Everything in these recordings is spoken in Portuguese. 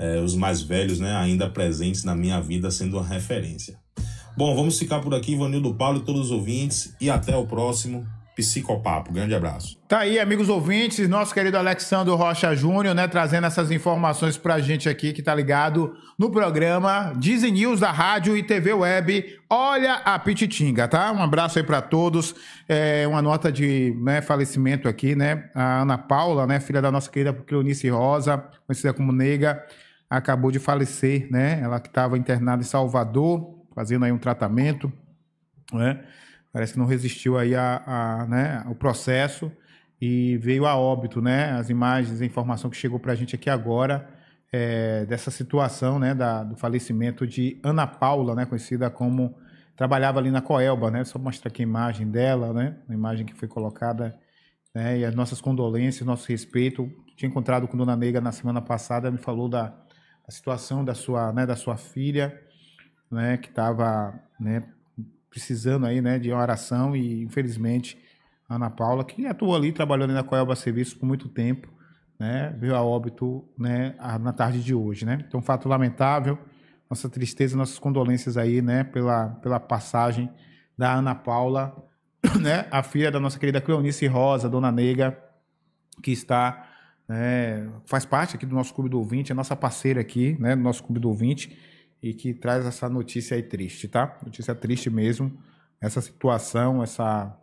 é, os mais velhos, né, ainda presentes na minha vida, sendo uma referência. Bom, vamos ficar por aqui, Ivanildo Paulo e todos os ouvintes, e até o próximo Psicopapo. Grande abraço. Tá aí, amigos ouvintes, nosso querido Alexandre Rocha Júnior, né, trazendo essas informações pra gente aqui, que tá ligado no programa Dizzy News da Rádio e TV Web. Olha a Pititinga, tá? Um abraço aí para todos. É, uma nota de né, falecimento aqui, né? A Ana Paula, né, filha da nossa querida Cleonice Rosa, conhecida como Nega acabou de falecer, né? Ela que estava internada em Salvador, fazendo aí um tratamento, né? Parece que não resistiu aí a, a né, ao processo e veio a óbito, né? As imagens, a informação que chegou para a gente aqui agora é, dessa situação, né? Da, do falecimento de Ana Paula, né? Conhecida como trabalhava ali na Coelba, né? Só mostrar aqui a imagem dela, né? A imagem que foi colocada, né? E as nossas condolências, nosso respeito. Tinha encontrado com Dona Neiga na semana passada, ela me falou da a situação da sua, né, da sua filha, né, que estava né, precisando aí, né, de oração e infelizmente a Ana Paula, que atuou ali trabalhando na Coelba Serviço por muito tempo, né, veio a óbito, né, na tarde de hoje, né? Então, fato lamentável, nossa tristeza, nossas condolências aí, né, pela, pela passagem da Ana Paula, né, a filha da nossa querida Cleonice Rosa, Dona Nega, que está é, faz parte aqui do nosso Clube do Ouvinte, é nossa parceira aqui, né, do nosso Clube do Ouvinte, e que traz essa notícia aí triste, tá? Notícia triste mesmo, essa situação, essa,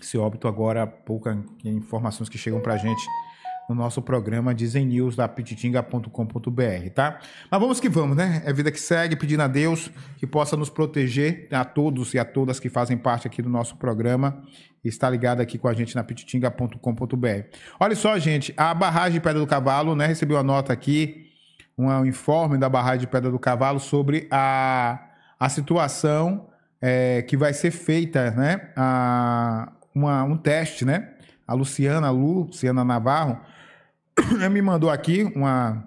esse óbito agora, poucas informações que chegam pra gente no nosso programa Dizem News da pititinga.com.br, tá? Mas vamos que vamos, né? É vida que segue, pedindo a Deus que possa nos proteger a todos e a todas que fazem parte aqui do nosso programa e está ligado aqui com a gente na pititinga.com.br. Olha só, gente, a barragem de Pedra do Cavalo, né? Recebeu uma nota aqui, um informe da barragem de Pedra do Cavalo sobre a, a situação é, que vai ser feita, né? A, uma, um teste, né? A Luciana a Lu, Luciana Navarro, me mandou aqui uma,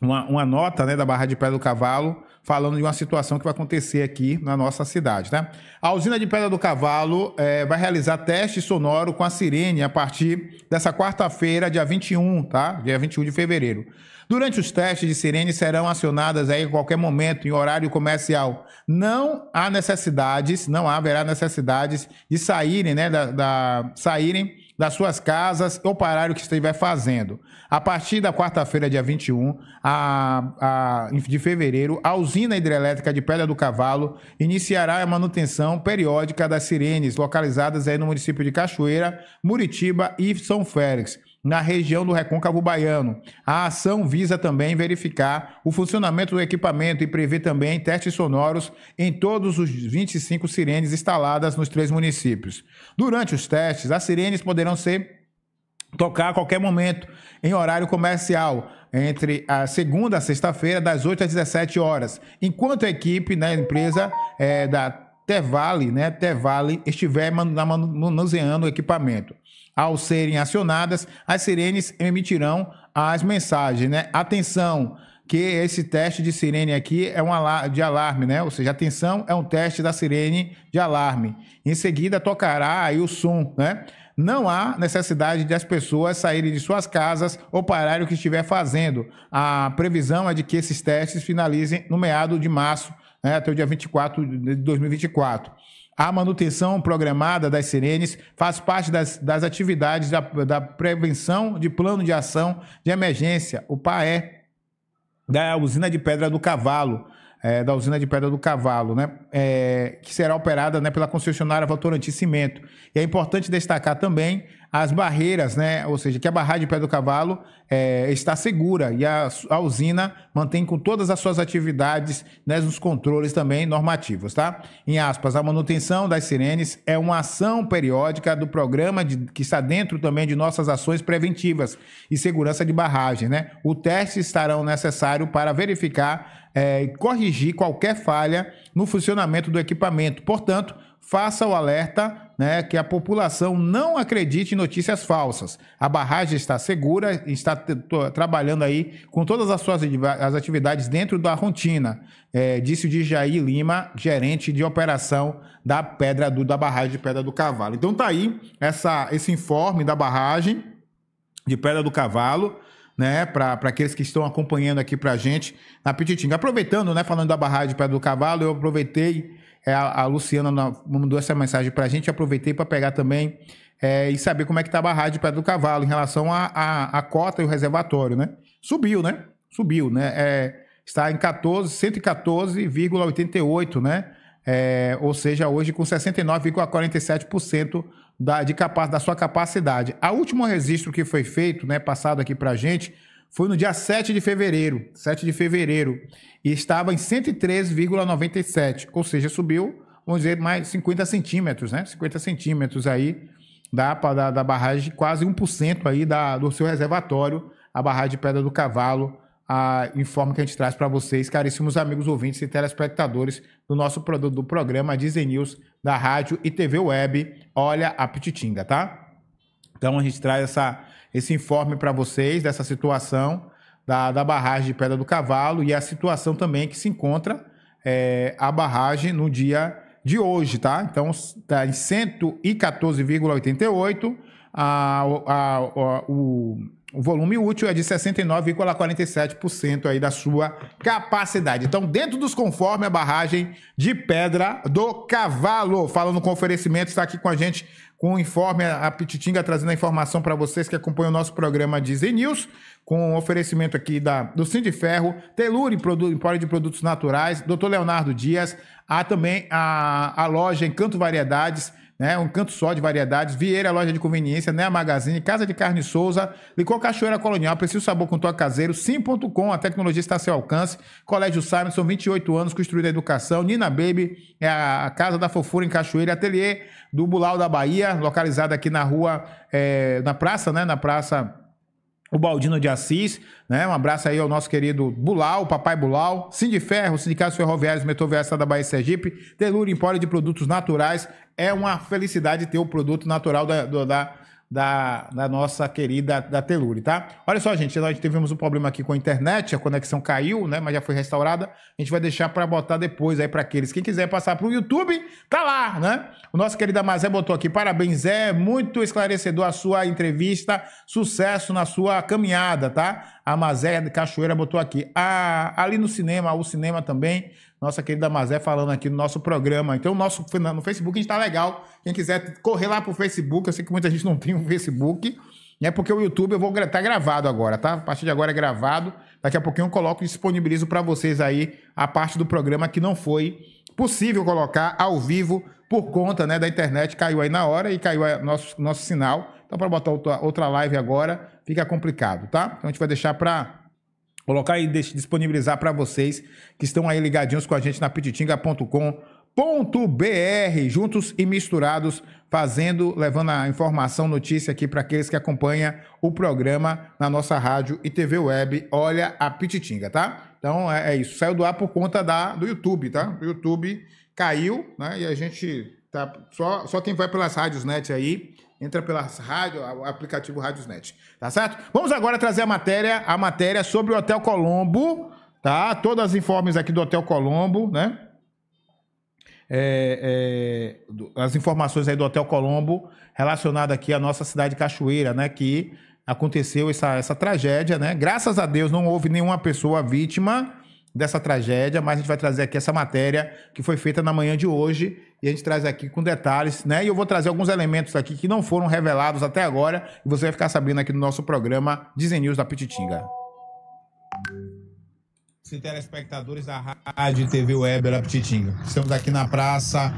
uma, uma, nota né, da Barra de Pedra do Cavalo falando de uma situação que vai acontecer aqui na nossa cidade. Né? A usina de Pedra do Cavalo é, vai realizar teste sonoro com a sirene a partir dessa quarta-feira, dia 21, tá? Dia 21 de fevereiro. Durante os testes de sirene serão acionadas aí a qualquer momento em horário comercial. Não há necessidades, não haverá necessidades de saírem, né, da, da saírem das suas casas ou parar o que estiver fazendo. A partir da quarta-feira, dia 21 a, a, de fevereiro, a usina hidrelétrica de Pedra do Cavalo iniciará a manutenção periódica das sirenes localizadas aí no município de Cachoeira, Muritiba e São Félix na região do Recôncavo Baiano. A ação visa também verificar o funcionamento do equipamento e prever também testes sonoros em todos os 25 sirenes instaladas nos três municípios. Durante os testes, as sirenes poderão ser tocar a qualquer momento em horário comercial, entre a segunda a sexta-feira, das 8 às 17 horas, enquanto a equipe da né, empresa é, da Tevale, né, Tevale estiver manuseando o equipamento. Ao serem acionadas, as sirenes emitirão as mensagens, né? Atenção, que esse teste de sirene aqui é um de alarme, né? Ou seja, atenção é um teste da sirene de alarme. Em seguida tocará aí o som, né? Não há necessidade de as pessoas saírem de suas casas ou pararem o que estiver fazendo. A previsão é de que esses testes finalizem no meado de março, né? até o dia 24 de 2024. A manutenção programada das sirenes faz parte das, das atividades da, da prevenção de plano de ação de emergência, o PAE, da usina de pedra do cavalo, é, da usina de pedra do cavalo, né? É, que será operada né, pela concessionária Votorantim Cimento. E é importante destacar também as barreiras, né? Ou seja, que a barragem de Pé do Cavalo é, está segura e a, a, usina mantém com todas as suas atividades, né, os controles também normativos, tá? Em aspas, a manutenção das sirenes é uma ação periódica do programa de, que está dentro também de nossas ações preventivas e segurança de barragem, né? O teste estarão necessário para verificar é, e corrigir qualquer falha no funcionamento do equipamento. Portanto, faça o alerta né, que a população não acredite em notícias falsas. A barragem está segura, está trabalhando aí com todas as suas as atividades dentro da rotina, é, disse o Jair Lima, gerente de operação da pedra do, da barragem de Pedra do Cavalo. Então tá aí essa, esse informe da barragem de Pedra do Cavalo né, para aqueles que estão acompanhando aqui para a gente na Pititinga. Aproveitando, né, falando da barragem de Pedra do Cavalo, eu aproveitei é, a, a Luciana mandou essa mensagem para a gente. Aproveitei para pegar também é, e saber como é que estava a rádio de Pedra do Cavalo em relação à cota e o reservatório, né? Subiu, né? Subiu, né? É, está em 114,88, né? É, ou seja, hoje com 69,47% da, de capaz, da sua capacidade. A último registro que foi feito, né, passado aqui para a gente, foi no dia 7 de fevereiro, 7 de fevereiro, e estava em 103,97, ou seja, subiu, vamos dizer, mais 50 centímetros, né? 50 centímetros aí da, da, da barragem, quase 1% aí da, do seu reservatório, a barragem de Pedra do Cavalo, a, informa que a gente traz para vocês, caríssimos amigos ouvintes e telespectadores do nosso produto do programa Disney News da Rádio e TV Web. Olha a Pititinga, tá? Então a gente traz essa esse informe para vocês dessa situação da, da barragem de Pedra do Cavalo e a situação também que se encontra é, a barragem no dia de hoje, tá? Então, está em 114,88, a, a, a, o, o volume útil é de 69,47% aí da sua capacidade. Então, dentro dos conformes a barragem de Pedra do Cavalo. Falando com oferecimento, está aqui com a gente com o informe a Pititinga trazendo a informação para vocês que acompanham o nosso programa Disney News, com um oferecimento aqui da, do Cine de Ferro, Telure, Empório de Produtos Naturais, Dr. Leonardo Dias, há também a, a loja Encanto Variedades, né? Um canto só de variedades, Vieira Loja de Conveniência, Nea né? Magazine, Casa de Carne Souza, Licor Cachoeira Colonial, Preciso Sabor com Toque Caseiro, Sim.com, a tecnologia está a seu alcance, Colégio Simon, são 28 anos, construída a educação, Nina Baby, é a Casa da Fofura em Cachoeira, Ateliê do Bulau da Bahia, localizado aqui na rua, é, na praça, né? Na praça o Baldino de Assis, né? Um abraço aí ao nosso querido Bulau, papai Bulau, Cindy Ferro, Sindicato Ferroviários, Metroviários da Bahia e Sergipe, Telura Empório de Produtos Naturais. É uma felicidade ter o produto natural da, da da, da nossa querida da Teluri, tá? Olha só, gente, nós tivemos um problema aqui com a internet, a conexão caiu, né? Mas já foi restaurada. A gente vai deixar para botar depois aí para aqueles. Quem quiser passar pro YouTube, tá lá, né? O nosso querido Amazé botou aqui, parabéns, Zé, muito esclarecedor a sua entrevista, sucesso na sua caminhada, tá? A Amazé de Cachoeira botou aqui, ah, ali no cinema, o cinema também nossa querida Mazé falando aqui no nosso programa. Então, nosso, no Facebook a gente tá legal. Quem quiser correr lá pro Facebook, eu sei que muita gente não tem o um Facebook, né? Porque o YouTube eu vou estar tá gravado agora, tá? A partir de agora é gravado. Daqui a pouquinho eu coloco e disponibilizo para vocês aí a parte do programa que não foi possível colocar ao vivo por conta né, da internet. Caiu aí na hora e caiu aí nosso, nosso sinal. Então, para botar outra, outra live agora, fica complicado, tá? Então, a gente vai deixar para colocar e disponibilizar para vocês que estão aí ligadinhos com a gente na pititinga.com.br, juntos e misturados, fazendo, levando a informação, notícia aqui para aqueles que acompanham o programa na nossa rádio e TV web. Olha a Pititinga, tá? Então é, é isso. Saiu do ar por conta da, do YouTube, tá? O YouTube caiu, né? E a gente tá só, só quem vai pelas rádios net aí Entra pelas rádio, aplicativo Radiosnet, tá certo? Vamos agora trazer a matéria, a matéria sobre o Hotel Colombo, tá? Todas as informações aqui do Hotel Colombo, né? É, é, as informações aí do Hotel Colombo relacionada aqui à nossa cidade de Cachoeira, né? Que aconteceu essa, essa tragédia, né? Graças a Deus não houve nenhuma pessoa vítima dessa tragédia, mas a gente vai trazer aqui essa matéria que foi feita na manhã de hoje e a gente traz aqui com detalhes, né? E eu vou trazer alguns elementos aqui que não foram revelados até agora. E você vai ficar sabendo aqui no nosso programa Disney News da Pititinga. telespectadores da Rádio TV Web da Pititinga. Estamos aqui na Praça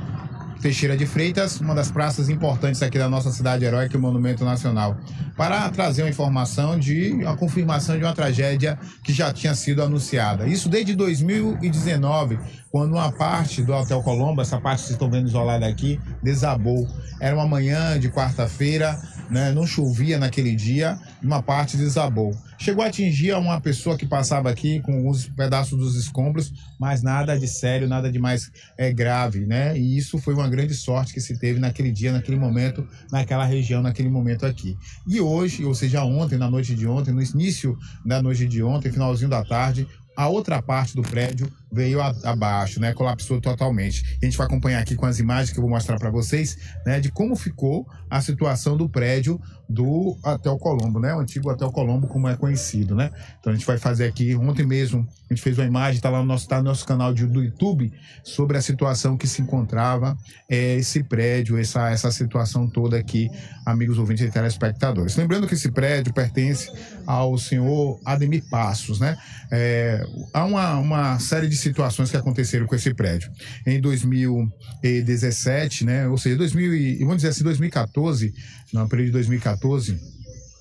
Teixeira de Freitas, uma das praças importantes aqui da nossa cidade heróica o Monumento Nacional, para trazer uma informação de a confirmação de uma tragédia que já tinha sido anunciada. Isso desde 2019, quando uma parte do Hotel Colombo, essa parte que vocês estão vendo isolada aqui, desabou. Era uma manhã de quarta-feira, né, não chovia naquele dia, uma parte desabou. Chegou a atingir uma pessoa que passava aqui com alguns pedaços dos escombros, mas nada de sério, nada de mais é, grave, né? E isso foi uma grande sorte que se teve naquele dia, naquele momento, naquela região, naquele momento aqui. E hoje, ou seja, ontem, na noite de ontem, no início da noite de ontem, finalzinho da tarde, a outra parte do prédio veio abaixo, né? Colapsou totalmente. A gente vai acompanhar aqui com as imagens que eu vou mostrar para vocês, né? De como ficou a situação do prédio do Hotel Colombo, né? O antigo Hotel Colombo, como é conhecido, né? Então a gente vai fazer aqui ontem mesmo a gente fez uma imagem, está lá no nosso, tá no nosso canal de, do YouTube sobre a situação que se encontrava é, esse prédio, essa, essa situação toda aqui, amigos ouvintes e telespectadores. Lembrando que esse prédio pertence ao senhor Ademir Passos, né? É, há uma, uma série de situações que aconteceram com esse prédio. Em 2017, né, ou seja, 2000 vamos dizer assim, 2014, no período de 2014,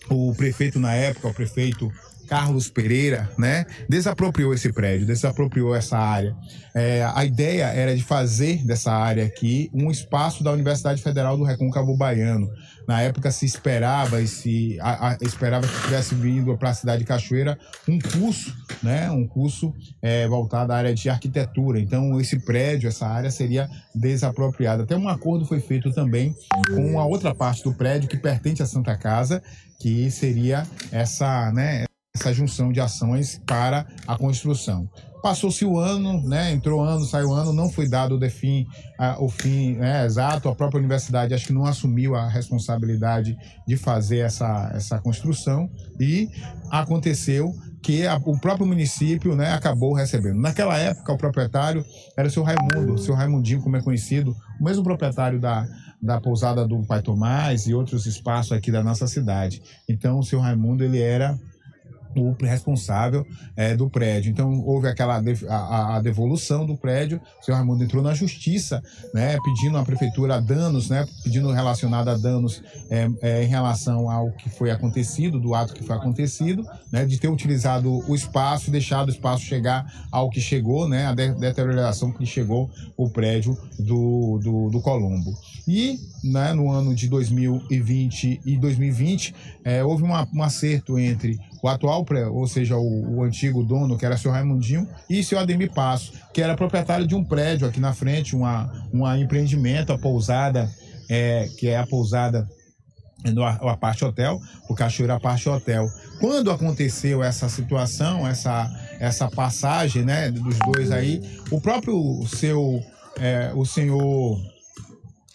o prefeito na época, o prefeito Carlos Pereira, né, desapropriou esse prédio, desapropriou essa área. É, a ideia era de fazer dessa área aqui um espaço da Universidade Federal do Recôncavo Baiano. Na época se esperava e se a, a, esperava que tivesse vindo para a cidade de Cachoeira um curso, né, um curso é, voltado à área de arquitetura. Então esse prédio, essa área seria desapropriada. Até um acordo foi feito também com a outra parte do prédio que pertence à Santa Casa, que seria essa, né, essa junção de ações para a construção. Passou-se o ano, né? entrou ano, saiu ano, não foi dado o, defim, a, o fim né? exato. A própria universidade acho que não assumiu a responsabilidade de fazer essa, essa construção e aconteceu que a, o próprio município né, acabou recebendo. Naquela época, o proprietário era o seu Raimundo, o seu Raimundinho, como é conhecido, o mesmo proprietário da, da pousada do Pai Tomás e outros espaços aqui da nossa cidade. Então, o seu Raimundo ele era o responsável é, do prédio. Então, houve aquela de, a, a, devolução do prédio, o senhor Raimundo entrou na justiça, né, pedindo à prefeitura danos, né, pedindo relacionado a danos é, é, em relação ao que foi acontecido, do ato que foi acontecido, né, de ter utilizado o espaço e deixado o espaço chegar ao que chegou, né, a deterioração que chegou o prédio do, do, do Colombo. E né, no ano de 2020 e 2020, é, houve uma, um acerto entre o atual, ou seja, o, o antigo dono, que era seu Raimundinho, e seu Ademir Passo, que era proprietário de um prédio aqui na frente, uma, uma empreendimento, a pousada, é, que é a pousada no a parte hotel, o Cachoeira parte hotel. Quando aconteceu essa situação, essa, essa passagem, né, dos dois aí, o próprio seu, é, o senhor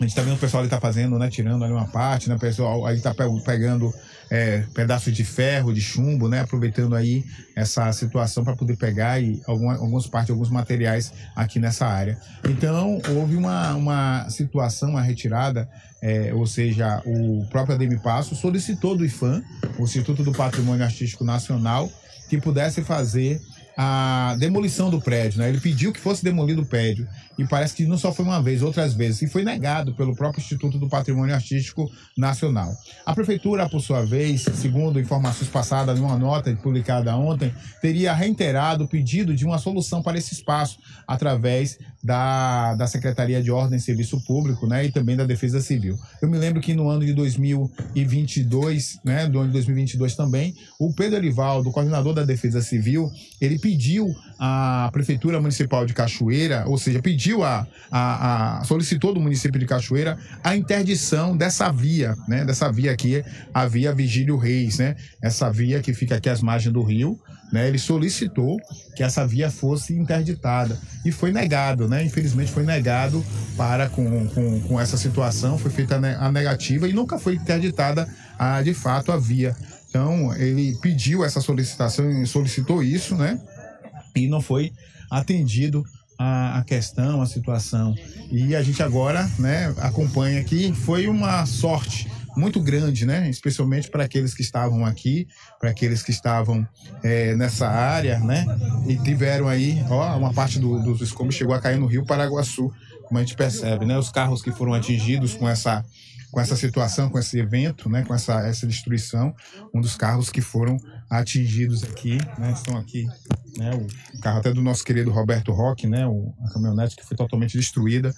a gente tá vendo o pessoal ali tá fazendo, né? Tirando ali uma parte, né? pessoal aí tá pegando é, pedaços de ferro, de chumbo, né? Aproveitando aí essa situação para poder pegar e alguma, algumas partes, alguns materiais aqui nessa área. Então, houve uma, uma situação, uma retirada, é, ou seja, o próprio Ademir Passo solicitou do IFAM, o Instituto do Patrimônio Artístico Nacional, que pudesse fazer a demolição do prédio, né? Ele pediu que fosse demolido o prédio e parece que não só foi uma vez, outras vezes, e foi negado pelo próprio Instituto do Patrimônio Artístico Nacional. A prefeitura, por sua vez, segundo informações passadas numa nota publicada ontem, teria reiterado o pedido de uma solução para esse espaço através da, da Secretaria de Ordem e Serviço Público, né, e também da Defesa Civil. Eu me lembro que no ano de 2022, né, do ano de 2022 também, o Pedro Erivaldo, coordenador da Defesa Civil, ele pediu à Prefeitura Municipal de Cachoeira, ou seja, pediu pediu a, a, a, solicitou do município de Cachoeira a interdição dessa via, né? Dessa via aqui, a via Vigílio Reis, né? Essa via que fica aqui às margens do rio, né? Ele solicitou que essa via fosse interditada e foi negado, né? Infelizmente foi negado para com, com, com essa situação, foi feita a negativa e nunca foi interditada a, de fato a via. Então ele pediu essa solicitação, solicitou isso, né? E não foi atendido a, a, questão, a situação. E a gente agora né, acompanha aqui. Foi uma sorte muito grande, né? especialmente para aqueles que estavam aqui, para aqueles que estavam é, nessa área, né? e tiveram aí, ó, uma parte do, dos escombros chegou a cair no Rio Paraguaçu, como a gente percebe, né? os carros que foram atingidos com essa com essa situação, com esse evento, né, com essa, essa destruição, um dos carros que foram atingidos aqui, né, estão aqui, né, o carro até do nosso querido Roberto Roque, né, o, a caminhonete que foi totalmente destruída,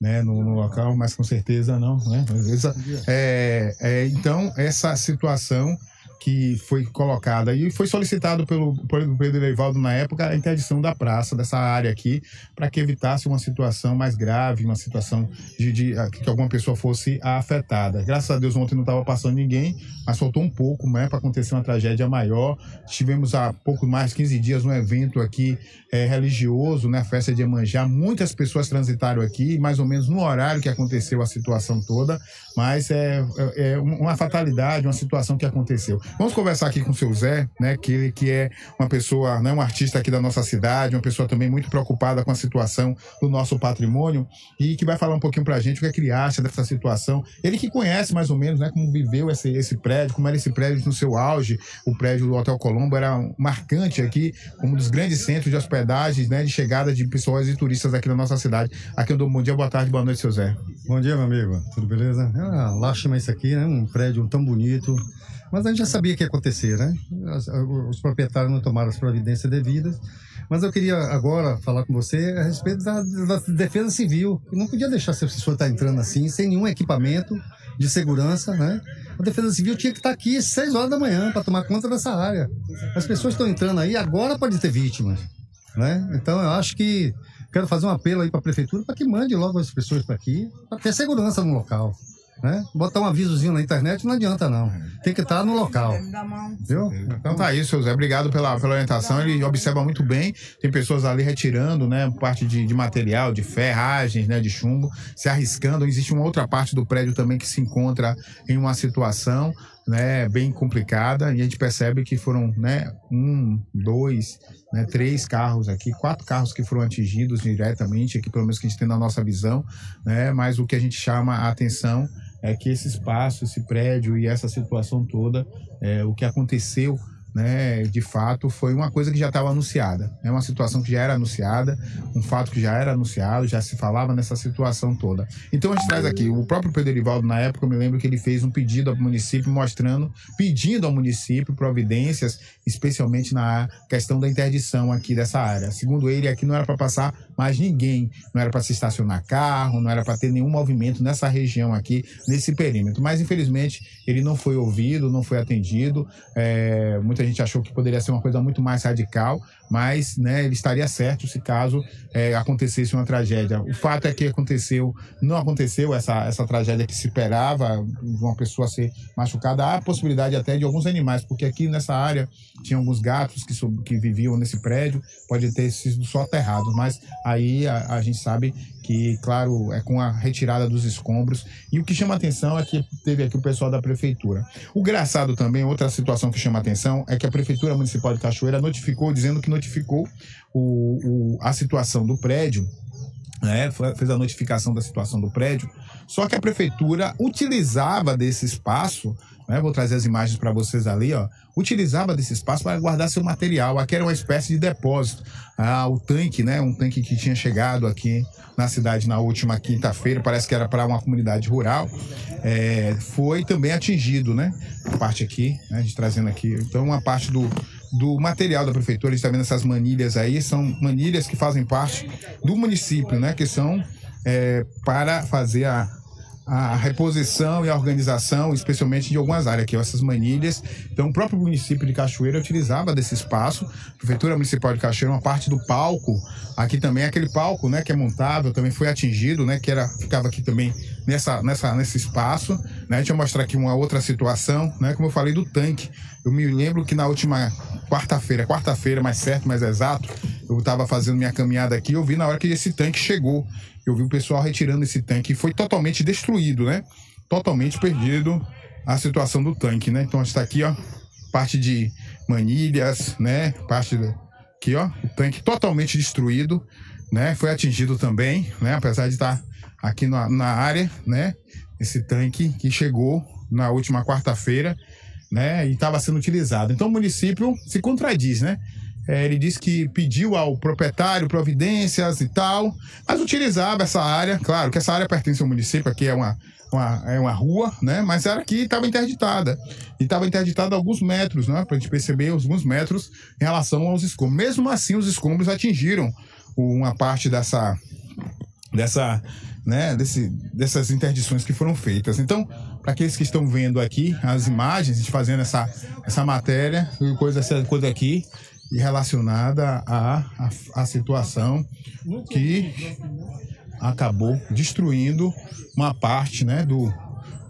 né, no, no local, mas com certeza não, né, essa, é, é, então essa situação que foi colocada e foi solicitado pelo, pelo Pedro Leivaldo na época a interdição da praça, dessa área aqui, para que evitasse uma situação mais grave, uma situação de, de, ah, que alguma pessoa fosse afetada. Graças a Deus ontem não estava passando ninguém, mas faltou um pouco né, para acontecer uma tragédia maior. Tivemos há pouco mais de 15 dias um evento aqui é, religioso, né, festa de Emanjá. Muitas pessoas transitaram aqui, mais ou menos no horário que aconteceu a situação toda, mas é, é, é uma fatalidade, uma situação que aconteceu. Vamos conversar aqui com o seu Zé, né? Que ele que é uma pessoa, né, um artista aqui da nossa cidade, uma pessoa também muito preocupada com a situação do nosso patrimônio e que vai falar um pouquinho pra gente o que, é que ele acha dessa situação. Ele que conhece mais ou menos, né, como viveu esse, esse prédio, como era esse prédio no seu auge, o prédio do Hotel Colombo era marcante aqui, um dos grandes centros de hospedagens, né, de chegada de pessoas e turistas aqui na nossa cidade. Aqui eu dou um bom dia, boa tarde, boa noite, seu Zé. Bom dia, meu amigo. Tudo beleza? É ah, uma lástima isso aqui, né? Um prédio tão bonito. Mas a gente já sabia que ia acontecer, né? Os proprietários não tomaram as providências devidas. Mas eu queria agora falar com você a respeito da, da defesa civil. Eu não podia deixar essa pessoa estar tá entrando assim, sem nenhum equipamento de segurança, né? A defesa civil tinha que estar tá aqui às 6 horas da manhã para tomar conta dessa área. As pessoas estão entrando aí, agora pode ter vítimas, né? Então eu acho que quero fazer um apelo aí para a prefeitura para que mande logo as pessoas para aqui, para ter segurança no local. Né? Botar um avisozinho na internet não adianta, não. Tem que estar no local. Viu? Então tá isso seu Zé. Obrigado pela, pela orientação. Ele observa muito bem. Tem pessoas ali retirando né, parte de, de material, de ferragens, né, de chumbo, se arriscando. Existe uma outra parte do prédio também que se encontra em uma situação né, bem complicada e a gente percebe que foram né, um, dois, né, três carros aqui, quatro carros que foram atingidos diretamente, aqui pelo menos que a gente tem na nossa visão, né, mas o que a gente chama a atenção é que esse espaço, esse prédio e essa situação toda, é, o que aconteceu né, de fato, foi uma coisa que já estava anunciada. É né, uma situação que já era anunciada, um fato que já era anunciado, já se falava nessa situação toda. Então a gente traz aqui, o próprio Pedro Ivaldo, na época, eu me lembro que ele fez um pedido ao município mostrando, pedindo ao município providências, especialmente na questão da interdição aqui dessa área. Segundo ele, aqui não era para passar mas ninguém. Não era para se estacionar carro, não era para ter nenhum movimento nessa região aqui, nesse perímetro. Mas, infelizmente, ele não foi ouvido, não foi atendido. É, muita gente achou que poderia ser uma coisa muito mais radical, mas né, ele estaria certo se caso é, acontecesse uma tragédia. O fato é que aconteceu, não aconteceu essa, essa tragédia que se esperava, uma pessoa ser machucada. Há a possibilidade até de alguns animais, porque aqui nessa área tinha alguns gatos que, sub, que viviam nesse prédio, pode ter sido só aterrado, mas aí a, a, gente sabe que, claro, é com a retirada dos escombros. E o que chama atenção é que teve aqui o pessoal da prefeitura. O engraçado também, outra situação que chama atenção, é que a Prefeitura Municipal de Cachoeira notificou, dizendo que notificou o, o a situação do prédio né, fez a notificação da situação do prédio, só que a prefeitura utilizava desse espaço né, vou trazer as imagens para vocês ali, ó, utilizava desse espaço para guardar seu material. Aqui era uma espécie de depósito. Ah, o tanque, né, um tanque que tinha chegado aqui na cidade na última quinta-feira, parece que era para uma comunidade rural, é, foi também atingido, né? A parte aqui, né, a gente trazendo aqui. Então, uma parte do, do material da prefeitura, a gente está vendo essas manilhas aí, são manilhas que fazem parte do município, né? Que são é, para fazer a a reposição e a organização, especialmente de algumas áreas, aqui, essas manilhas. Então, o próprio município de Cachoeira utilizava desse espaço, a Prefeitura Municipal de Cachoeira, uma parte do palco, aqui também, é aquele palco né, que é montável, também foi atingido, né, que era, ficava aqui também nessa, nessa, nesse espaço. Né? Deixa eu mostrar aqui uma outra situação, né, como eu falei do tanque. Eu me lembro que na última quarta-feira, quarta-feira mais certo, mais exato, eu estava fazendo minha caminhada aqui, eu vi na hora que esse tanque chegou. Eu vi o pessoal retirando esse tanque. Foi totalmente destruído, né? Totalmente perdido a situação do tanque, né? Então está aqui, ó, parte de manilhas, né? Parte aqui, ó, o tanque totalmente destruído, né? Foi atingido também, né? Apesar de estar tá aqui na, na área, né? Esse tanque que chegou na última quarta-feira, né? E estava sendo utilizado. Então o município se contradiz, né? É, ele disse que pediu ao proprietário providências e tal, mas utilizava essa área, claro, que essa área pertence ao município, aqui é uma, uma, é uma rua, né? Mas era que estava interditada. E estava interditada alguns metros, né? Para a gente perceber alguns metros em relação aos escombros. Mesmo assim, os escombros atingiram uma parte dessa. dessa né, desse, dessas interdições que foram feitas. Então, para aqueles que estão vendo aqui as imagens, a gente fazendo essa, essa matéria, coisa, essa coisa aqui, e relacionada à, à, situação que acabou destruindo uma parte né, do,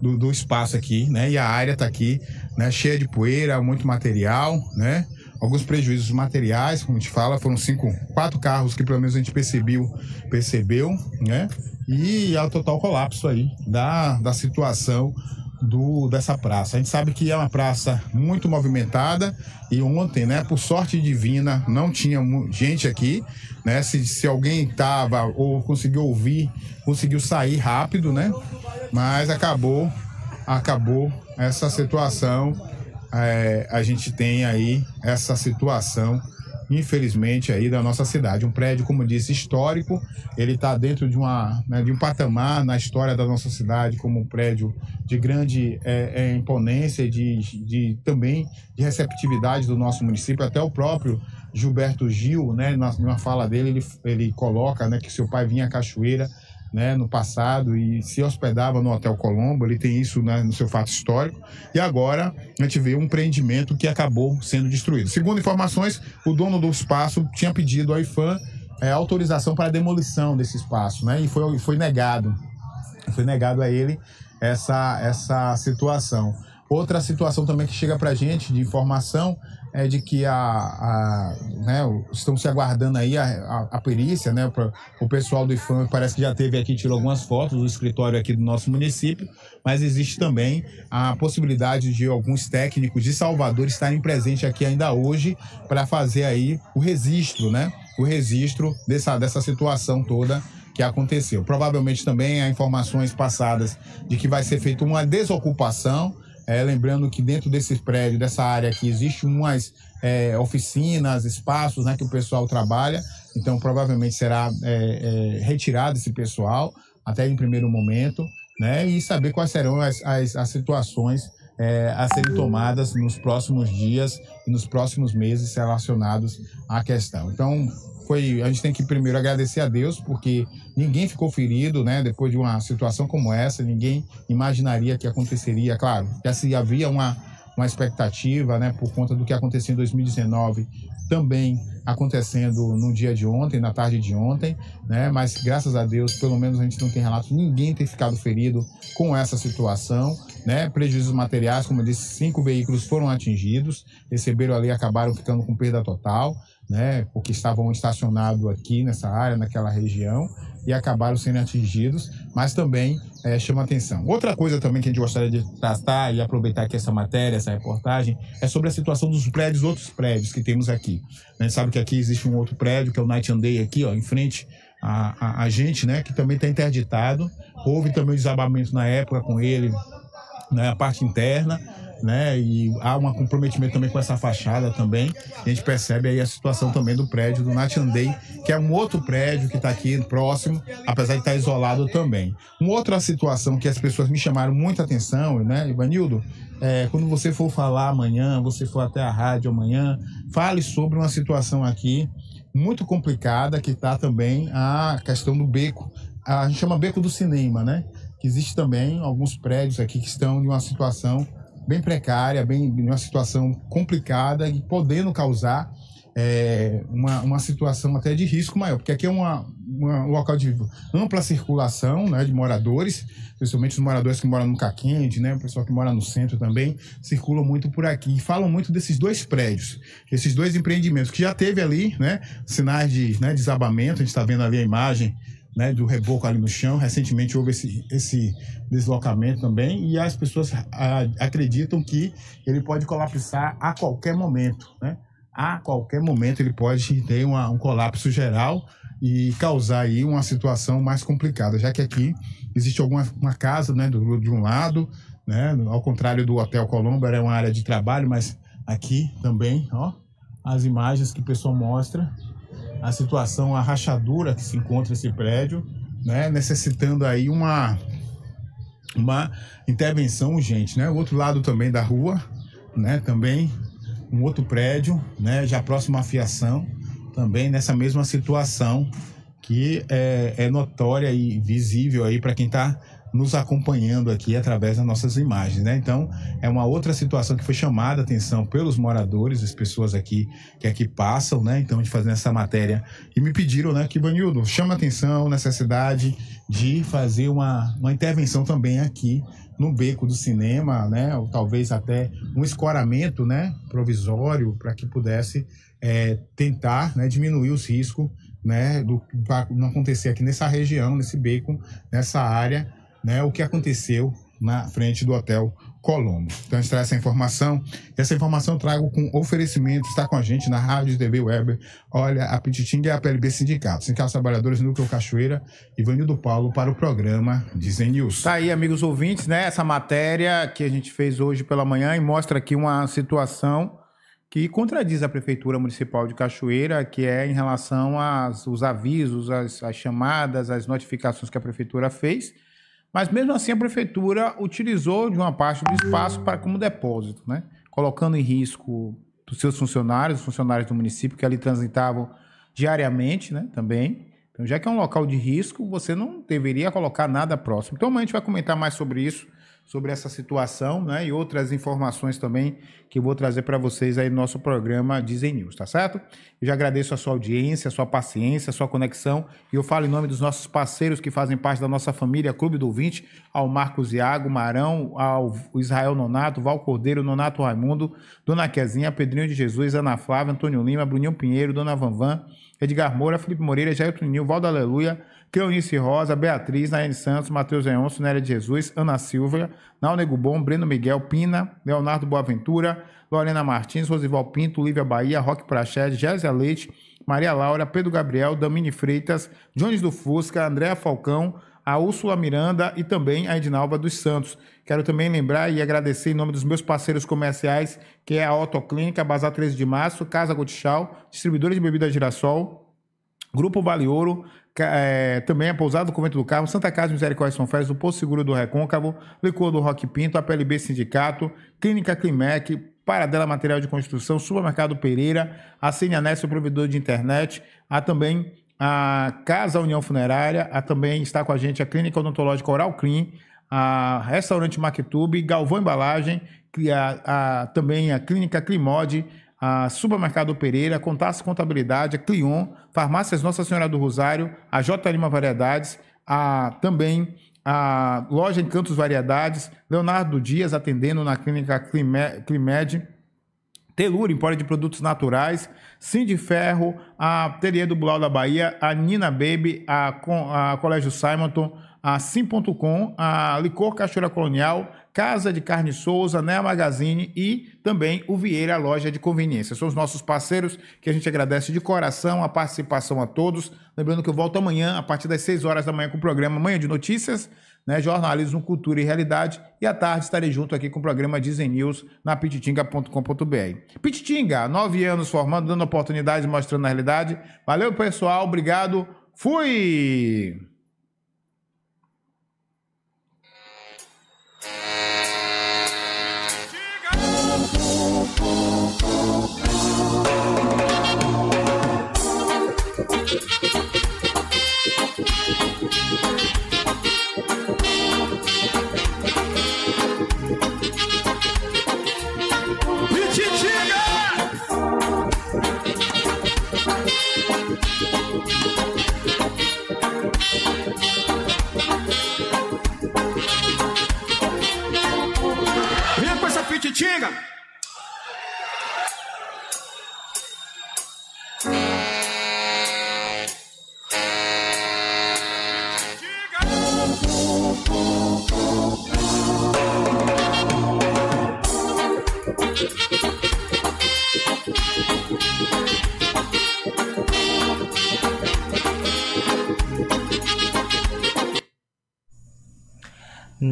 do, do espaço aqui, né? E a área está aqui né, cheia de poeira, muito material, né? alguns prejuízos materiais, como a gente fala, foram cinco, quatro carros que pelo menos a gente percebeu, percebeu, né? E o total colapso aí da, da situação do, dessa praça. A gente sabe que é uma praça muito movimentada e ontem, né, por sorte divina, não tinha gente aqui, né? Se, se alguém estava ou conseguiu ouvir, conseguiu sair rápido, né? Mas acabou, acabou essa situação. É, a gente tem aí essa situação infelizmente, aí da nossa cidade. Um prédio, como disse, histórico. Ele está dentro de, uma, né, de um patamar na história da nossa cidade como um prédio de grande é, é, imponência, de, de também de receptividade do nosso município. Até o próprio Gilberto Gil, né, na, numa fala dele, ele, ele coloca né, que seu pai vinha à Cachoeira né, no passado e se hospedava no Hotel Colombo, ele tem isso né, no seu fato histórico, e agora a gente vê um empreendimento que acabou sendo destruído. Segundo informações, o dono do espaço tinha pedido ao IFAM é, autorização para a demolição desse espaço, né, e foi, foi negado, foi negado a ele essa, essa situação. Outra situação também que chega para a gente de informação é de que a, a né, estão se aguardando aí a, a, a perícia, né? Pra, o pessoal do IFAM parece que já teve aqui, tirou algumas fotos do escritório aqui do nosso município, mas existe também a possibilidade de alguns técnicos de Salvador estarem presentes aqui ainda hoje para fazer aí o registro, né? O registro dessa, dessa situação toda que aconteceu. Provavelmente também há informações passadas de que vai ser feita uma desocupação é, lembrando que dentro desse prédio, dessa área aqui, existem umas é, oficinas, espaços né, que o pessoal trabalha, então provavelmente será é, é, retirado esse pessoal, até em primeiro momento, né, e saber quais serão as, as, as situações é, a serem tomadas nos próximos dias e nos próximos meses relacionados à questão. Então, foi a gente tem que primeiro agradecer a Deus porque ninguém ficou ferido, né? Depois de uma situação como essa, ninguém imaginaria que aconteceria. Claro, já se havia uma uma expectativa, né, por conta do que aconteceu em 2019, também acontecendo no dia de ontem, na tarde de ontem, né? Mas graças a Deus, pelo menos a gente não tem relato de ninguém ter ficado ferido com essa situação, né? Prejuízos materiais, como eu disse, cinco veículos foram atingidos, receberam ali, acabaram ficando com perda total né, porque estavam estacionados aqui nessa área, naquela região, e acabaram sendo atingidos, mas também é, chama atenção. Outra coisa também que a gente gostaria de tratar e aproveitar aqui essa matéria, essa reportagem, é sobre a situação dos prédios, outros prédios que temos aqui. A gente sabe que aqui existe um outro prédio, que é o Night and Day aqui, ó, em frente a, a, a gente, né, que também está interditado. Houve também um desabamento na época com ele, né, a parte interna né? E há um comprometimento também com essa fachada também. A gente percebe aí a situação também do prédio do Natiandei, que é um outro prédio que está aqui próximo, apesar de estar tá isolado também. Uma outra situação que as pessoas me chamaram muita atenção, né, Ivanildo? É, quando você for falar amanhã, você for até a rádio amanhã, fale sobre uma situação aqui muito complicada que está também a questão do beco. A gente chama beco do cinema, né? Que existe também alguns prédios aqui que estão em uma situação bem precária, bem numa situação complicada e podendo causar é, uma, uma situação até de risco maior, porque aqui é uma, uma, um local de ampla circulação né, de moradores, principalmente os moradores que moram no Caquente, né, o pessoal que mora no centro também, circulam muito por aqui e falam muito desses dois prédios, esses dois empreendimentos, que já teve ali né, sinais de né, desabamento, a gente está vendo ali a imagem né, do reboco ali no chão. Recentemente houve esse, esse deslocamento também e as pessoas acreditam que ele pode colapsar a qualquer momento, né? A qualquer momento ele pode ter uma, um colapso geral e causar aí uma situação mais complicada, já que aqui existe alguma uma casa, né, do, de um lado, né, ao contrário do Hotel Colombo, era uma área de trabalho, mas aqui também, ó, as imagens que o pessoal mostra, a situação, a rachadura que se encontra esse prédio, né, necessitando aí uma, uma intervenção urgente. Né? O outro lado também da rua, né, também um outro prédio, né, já próximo à fiação, também nessa mesma situação que é, é notória e visível aí para quem está nos acompanhando aqui através das nossas imagens, né? Então, é uma outra situação que foi chamada a atenção pelos moradores, as pessoas aqui que aqui passam, né? Então, de fazer essa matéria e me pediram, né, que Banildo, chama atenção necessidade de fazer uma, uma intervenção também aqui no beco do cinema, né? Ou talvez até um escoramento, né, provisório para que pudesse é, tentar, né, diminuir os riscos né, do não acontecer aqui nessa região, nesse beco, nessa área né, o que aconteceu na frente do Hotel Colombo. Então, a gente traz essa informação. E essa informação eu trago com oferecimento. Está com a gente na Rádio TV Web. Olha, a Pititinga e é a PLB Sindicato. Sindicato Trabalhadores Núcleo Cachoeira. Ivanildo Paulo para o programa Dizem News. Tá aí, amigos ouvintes, né? Essa matéria que a gente fez hoje pela manhã e mostra aqui uma situação que contradiz a Prefeitura Municipal de Cachoeira, que é em relação aos avisos, às chamadas, às notificações que a Prefeitura fez mas mesmo assim a prefeitura utilizou de uma parte do espaço para como depósito, né? Colocando em risco dos seus funcionários, os funcionários do município que ali transitavam diariamente, né, também. Então, já que é um local de risco, você não deveria colocar nada próximo. Então, amanhã a gente vai comentar mais sobre isso sobre essa situação né, e outras informações também que eu vou trazer para vocês aí no nosso programa Dizem News, tá certo? Eu já agradeço a sua audiência, a sua paciência, a sua conexão e eu falo em nome dos nossos parceiros que fazem parte da nossa família Clube do Ouvinte, ao Marcos Iago, Marão, ao Israel Nonato, Val Cordeiro, Nonato Raimundo, Dona Quezinha, Pedrinho de Jesus, Ana Flávia, Antônio Lima, Bruninho Pinheiro, Dona Vanvan, Edgar Moura, Felipe Moreira, Jair Tunil, Valdo Aleluia, Cleonice Rosa, Beatriz, Nayane Santos, Matheus Leonço, Nélia de Jesus, Ana Silva, Naune Gubon, Breno Miguel, Pina, Leonardo Boaventura, Lorena Martins, Rosival Pinto, Lívia Bahia, Roque Prachete, Jéssica Leite, Maria Laura, Pedro Gabriel, Damini Freitas, Jones do Fusca, Andréa Falcão, a Úrsula Miranda e também a Edinalva dos Santos. Quero também lembrar e agradecer em nome dos meus parceiros comerciais, que é a Autoclínica Bazar 13 de Março, Casa Gotichal, Distribuidores de Bebida Girassol, Grupo Vale Ouro, eh, é, também a Pousada do Convento do Carmo, Santa Casa Misericórdia São Félix, o Posto Seguro do Recôncavo, Licor do Rock Pinto, a PLB Sindicato, Clínica Climec, Paradela Material de Construção, Supermercado Pereira, a Cineanés, o provedor de internet, há também a Casa União Funerária, há também está com a gente a Clínica Odontológica Oral Clean, a Restaurante Mactube, Galvão Embalagem, é a, a, também a Clínica Climode, a Supermercado Pereira, Contas Contabilidade, a Clion, Farmácias Nossa Senhora do Rosário, a J. Lima Variedades, a, também a loja Encantos Variedades, Leonardo Dias atendendo na clínica Climed, Telur, Empório de Produtos Naturais, Sim de Ferro, a Ateliê do Blau da Bahia, a Nina Baby, a, a Colégio Simonton, a Sim.com, a Licor Cachoeira Colonial, Casa de Carne Souza, Né Magazine e também o Vieira Loja de Conveniência. São os nossos parceiros que a gente agradece de coração a participação a todos. Lembrando que eu volto amanhã, a partir das 6 horas da manhã, com o programa Manhã de Notícias, né, Jornalismo, Cultura e Realidade. E à tarde estarei junto aqui com o programa Dizem News na pititinga.com.br. Pititinga, nove anos formando, dando oportunidades, mostrando a realidade. Valeu, pessoal. Obrigado. Fui! thank you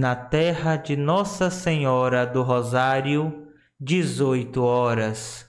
na terra de Nossa Senhora do Rosário, 18 horas.